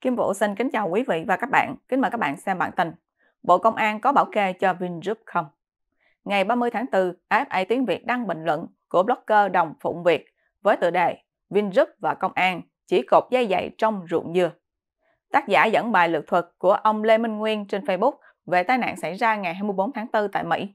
Kim Vũ xin kính chào quý vị và các bạn. Kính mời các bạn xem bản tin. Bộ Công an có bảo kê cho Vingroup không? Ngày 30 tháng 4, AFA Tiếng Việt đăng bình luận của blogger Đồng Phụng Việt với tựa đề Vingroup và Công an chỉ cột dây dày trong ruộng dừa. Tác giả dẫn bài lược thuật của ông Lê Minh Nguyên trên Facebook về tai nạn xảy ra ngày 24 tháng 4 tại Mỹ.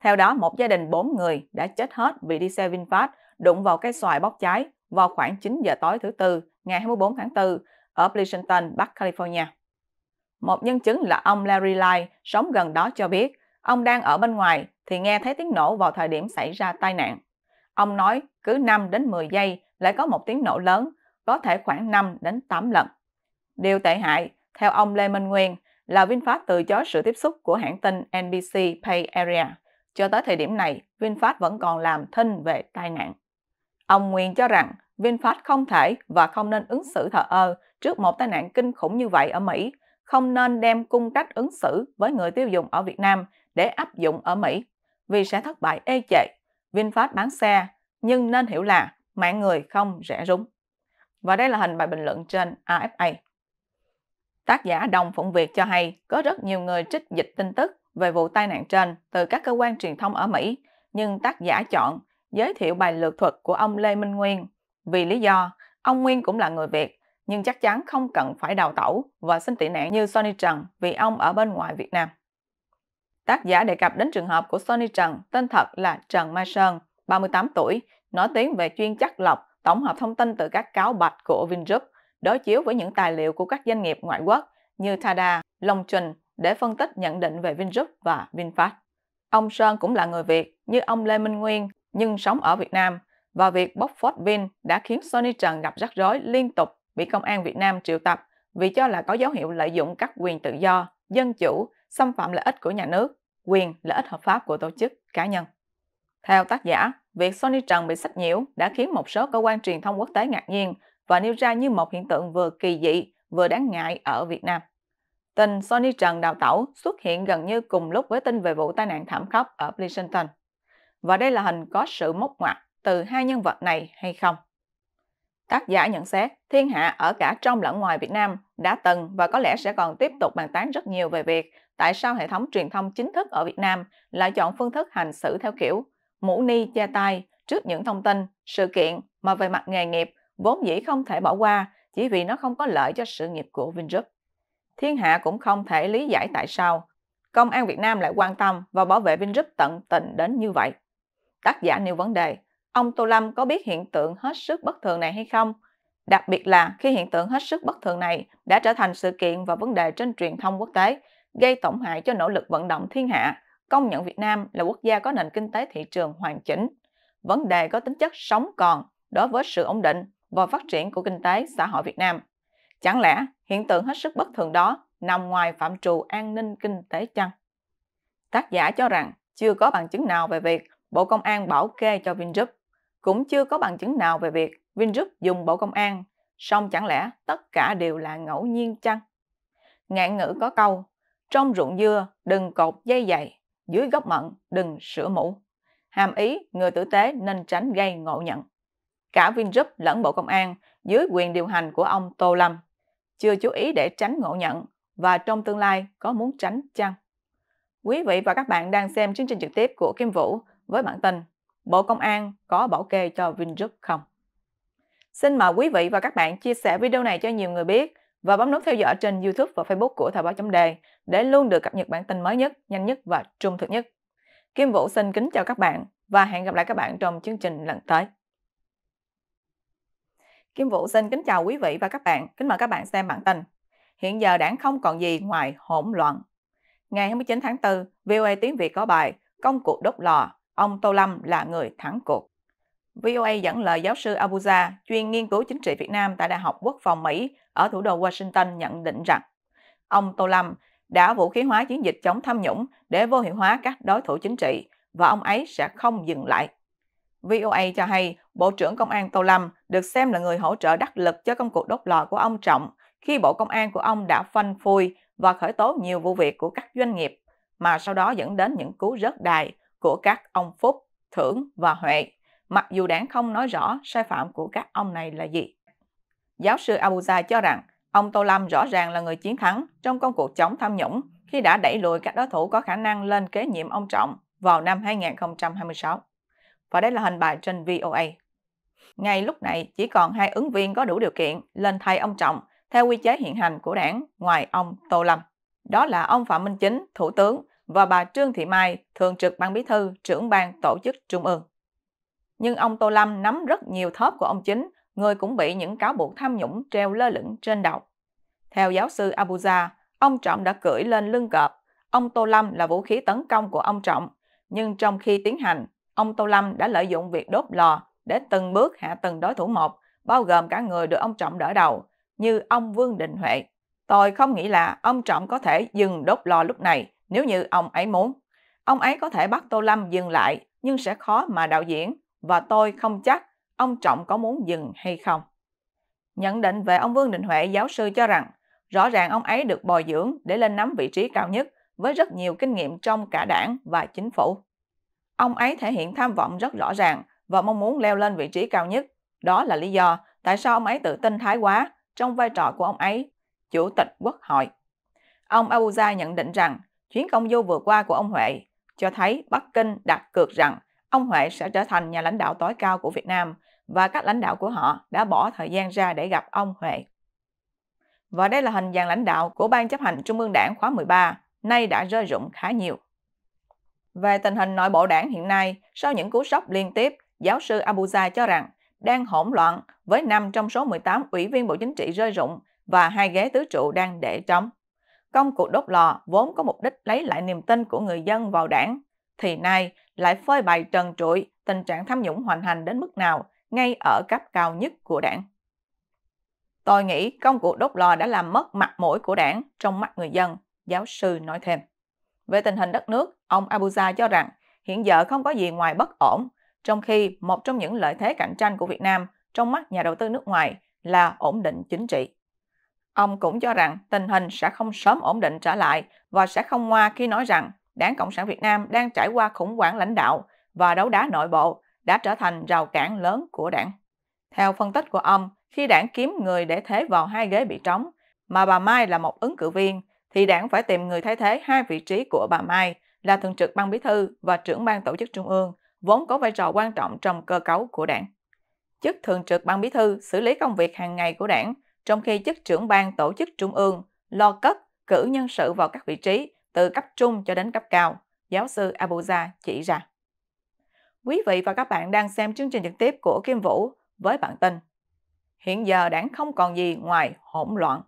Theo đó, một gia đình 4 người đã chết hết vì đi xe VinFast đụng vào cây xoài bốc cháy vào khoảng 9 giờ tối thứ Tư ngày 24 tháng 4 ở Pleasanton, Bắc California. Một nhân chứng là ông Larry Lai sống gần đó cho biết ông đang ở bên ngoài thì nghe thấy tiếng nổ vào thời điểm xảy ra tai nạn. Ông nói cứ 5 đến 10 giây lại có một tiếng nổ lớn, có thể khoảng 5 đến 8 lần. Điều tệ hại, theo ông Lê Minh Nguyên, là VinFast từ chối sự tiếp xúc của hãng tin NBC Pay Area. Cho tới thời điểm này, VinFast vẫn còn làm thinh về tai nạn. Ông Nguyên cho rằng VinFast không thể và không nên ứng xử thờ ơ trước một tai nạn kinh khủng như vậy ở Mỹ, không nên đem cung cách ứng xử với người tiêu dùng ở Việt Nam để áp dụng ở Mỹ, vì sẽ thất bại ê chệ. VinFast bán xe, nhưng nên hiểu là mạng người không rẻ rúng. Và đây là hình bài bình luận trên AFA. Tác giả Đồng Phụng Việt cho hay có rất nhiều người trích dịch tin tức về vụ tai nạn trên từ các cơ quan truyền thông ở Mỹ, nhưng tác giả chọn giới thiệu bài lược thuật của ông Lê Minh Nguyên vì lý do, ông Nguyên cũng là người Việt, nhưng chắc chắn không cần phải đào tẩu và xin tị nạn như Sony Trần vì ông ở bên ngoài Việt Nam. Tác giả đề cập đến trường hợp của Sony Trần, tên thật là Trần Mai Sơn, 38 tuổi, nổi tiếng về chuyên chắc lọc, tổng hợp thông tin từ các cáo bạch của Vingroup, đối chiếu với những tài liệu của các doanh nghiệp ngoại quốc như Tada, Long Trình để phân tích nhận định về Vingroup và VinFast. Ông Sơn cũng là người Việt như ông Lê Minh Nguyên nhưng sống ở Việt Nam và việc bóc phốt Vin đã khiến Sony Trần gặp rắc rối liên tục bị công an Việt Nam triệu tập vì cho là có dấu hiệu lợi dụng các quyền tự do, dân chủ, xâm phạm lợi ích của nhà nước, quyền lợi ích hợp pháp của tổ chức, cá nhân. Theo tác giả, việc Sony Trần bị sách nhiễu đã khiến một số cơ quan truyền thông quốc tế ngạc nhiên và nêu ra như một hiện tượng vừa kỳ dị vừa đáng ngại ở Việt Nam. Tin Sony Trần đào tẩu xuất hiện gần như cùng lúc với tin về vụ tai nạn thảm khốc ở Pleasanton. Và đây là hình có sự mốc ngoặt từ hai nhân vật này hay không. Tác giả nhận xét, thiên hạ ở cả trong lẫn ngoài Việt Nam đã từng và có lẽ sẽ còn tiếp tục bàn tán rất nhiều về việc tại sao hệ thống truyền thông chính thức ở Việt Nam lại chọn phương thức hành xử theo kiểu mũ ni che tay trước những thông tin, sự kiện mà về mặt nghề nghiệp vốn dĩ không thể bỏ qua chỉ vì nó không có lợi cho sự nghiệp của Vingroup. Thiên hạ cũng không thể lý giải tại sao công an Việt Nam lại quan tâm và bảo vệ Vingroup tận tình đến như vậy. Tác giả nêu vấn đề, ông Tô Lâm có biết hiện tượng hết sức bất thường này hay không? Đặc biệt là khi hiện tượng hết sức bất thường này đã trở thành sự kiện và vấn đề trên truyền thông quốc tế, gây tổn hại cho nỗ lực vận động thiên hạ, công nhận Việt Nam là quốc gia có nền kinh tế thị trường hoàn chỉnh. Vấn đề có tính chất sống còn đối với sự ổn định và phát triển của kinh tế xã hội Việt Nam. Chẳng lẽ hiện tượng hết sức bất thường đó nằm ngoài phạm trù an ninh kinh tế chăng? Tác giả cho rằng chưa có bằng chứng nào về việc Bộ Công an bảo kê cho Vingroup cũng chưa có bằng chứng nào về việc Vingroup dùng Bộ Công an, song chẳng lẽ tất cả đều là ngẫu nhiên chăng? Ngạn ngữ có câu, trong ruộng dưa đừng cột dây dày, dưới gốc mận đừng sửa mũ. Hàm ý người tử tế nên tránh gây ngộ nhận. Cả Vingroup lẫn Bộ Công an dưới quyền điều hành của ông Tô Lâm chưa chú ý để tránh ngộ nhận và trong tương lai có muốn tránh chăng? Quý vị và các bạn đang xem chương trình trực tiếp của Kim Vũ với bản tin Bộ Công an có bảo kê cho Vingroup không? Xin mời quý vị và các bạn chia sẻ video này cho nhiều người biết và bấm nút theo dõi trên YouTube và Facebook của Thời báo chấm đề để luôn được cập nhật bản tin mới nhất, nhanh nhất và trung thực nhất. Kim Vũ xin kính chào các bạn và hẹn gặp lại các bạn trong chương trình lần tới. Kim Vũ xin kính chào quý vị và các bạn, kính mời các bạn xem bản tin. Hiện giờ đảng không còn gì ngoài hỗn loạn. Ngày 29 tháng 4, VOA Tiếng Việt có bài Công cuộc đốt lò, ông Tô Lâm là người thắng cuộc. VOA dẫn lời giáo sư Abuja, chuyên nghiên cứu chính trị Việt Nam tại Đại học Quốc phòng Mỹ ở thủ đô Washington nhận định rằng ông Tô Lâm đã vũ khí hóa chiến dịch chống tham nhũng để vô hiệu hóa các đối thủ chính trị và ông ấy sẽ không dừng lại. VOA cho hay Bộ trưởng Công an Tô Lâm được xem là người hỗ trợ đắc lực cho công cuộc đốt lò của ông Trọng khi Bộ Công an của ông đã phanh phui và khởi tố nhiều vụ việc của các doanh nghiệp mà sau đó dẫn đến những cú rớt đài của các ông Phúc, Thưởng và Huệ, mặc dù đảng không nói rõ sai phạm của các ông này là gì. Giáo sư Abuja cho rằng ông Tô Lâm rõ ràng là người chiến thắng trong công cuộc chống tham nhũng khi đã đẩy lùi các đối thủ có khả năng lên kế nhiệm ông Trọng vào năm 2026. Và đây là hình bài trên VOA. Ngay lúc này chỉ còn hai ứng viên có đủ điều kiện lên thay ông Trọng theo quy chế hiện hành của đảng ngoài ông Tô Lâm. Đó là ông Phạm Minh Chính, Thủ tướng và bà Trương Thị Mai, Thường trực Ban Bí thư, trưởng ban tổ chức Trung ương. Nhưng ông Tô Lâm nắm rất nhiều thóp của ông chính, người cũng bị những cáo buộc tham nhũng treo lơ lửng trên đầu. Theo giáo sư Abuja, ông Trọng đã cưỡi lên lưng cọp. Ông Tô Lâm là vũ khí tấn công của ông Trọng, nhưng trong khi tiến hành, ông Tô Lâm đã lợi dụng việc đốt lò để từng bước hạ từng đối thủ một, bao gồm cả người được ông Trọng đỡ đầu, như ông Vương Đình Huệ. Tôi không nghĩ là ông Trọng có thể dừng đốt lò lúc này, nếu như ông ấy muốn, ông ấy có thể bắt Tô Lâm dừng lại nhưng sẽ khó mà đạo diễn và tôi không chắc ông Trọng có muốn dừng hay không. Nhận định về ông Vương Đình Huệ giáo sư cho rằng rõ ràng ông ấy được bồi dưỡng để lên nắm vị trí cao nhất với rất nhiều kinh nghiệm trong cả đảng và chính phủ. Ông ấy thể hiện tham vọng rất rõ ràng và mong muốn leo lên vị trí cao nhất. Đó là lý do tại sao ông ấy tự tin thái quá trong vai trò của ông ấy, Chủ tịch Quốc hội. Ông Abuja nhận định rằng Chuyến công du vừa qua của ông Huệ cho thấy Bắc Kinh đặt cược rằng ông Huệ sẽ trở thành nhà lãnh đạo tối cao của Việt Nam và các lãnh đạo của họ đã bỏ thời gian ra để gặp ông Huệ. Và đây là hình dạng lãnh đạo của Ban chấp hành Trung ương Đảng khóa 13, nay đã rơi rụng khá nhiều. Về tình hình nội bộ đảng hiện nay, sau những cú sốc liên tiếp, giáo sư Abuja cho rằng đang hỗn loạn với 5 trong số 18 ủy viên Bộ Chính trị rơi rụng và hai ghế tứ trụ đang để trống. Công cụ đốt lò vốn có mục đích lấy lại niềm tin của người dân vào đảng, thì nay lại phơi bày trần trụi tình trạng tham nhũng hoành hành đến mức nào ngay ở cấp cao nhất của đảng. Tôi nghĩ công cụ đốt lò đã làm mất mặt mũi của đảng trong mắt người dân, giáo sư nói thêm. Về tình hình đất nước, ông Abuja cho rằng hiện giờ không có gì ngoài bất ổn, trong khi một trong những lợi thế cạnh tranh của Việt Nam trong mắt nhà đầu tư nước ngoài là ổn định chính trị. Ông cũng cho rằng tình hình sẽ không sớm ổn định trở lại và sẽ không ngoa khi nói rằng Đảng Cộng sản Việt Nam đang trải qua khủng hoảng lãnh đạo và đấu đá nội bộ đã trở thành rào cản lớn của đảng. Theo phân tích của ông, khi đảng kiếm người để thế vào hai ghế bị trống, mà bà Mai là một ứng cử viên, thì đảng phải tìm người thay thế hai vị trí của bà Mai là thường trực ban bí thư và trưởng ban tổ chức trung ương, vốn có vai trò quan trọng trong cơ cấu của đảng. Chức thường trực ban bí thư xử lý công việc hàng ngày của đảng trong khi chức trưởng ban tổ chức trung ương lo cất cử nhân sự vào các vị trí từ cấp trung cho đến cấp cao, giáo sư Abuja chỉ ra. Quý vị và các bạn đang xem chương trình trực tiếp của Kim Vũ với bản tin Hiện giờ đảng không còn gì ngoài hỗn loạn.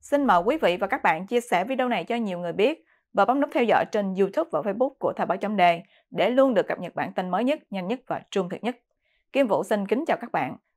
Xin mời quý vị và các bạn chia sẻ video này cho nhiều người biết và bấm nút theo dõi trên YouTube và Facebook của Thời báo chấm đề để luôn được cập nhật bản tin mới nhất, nhanh nhất và trung thực nhất. Kim Vũ xin kính chào các bạn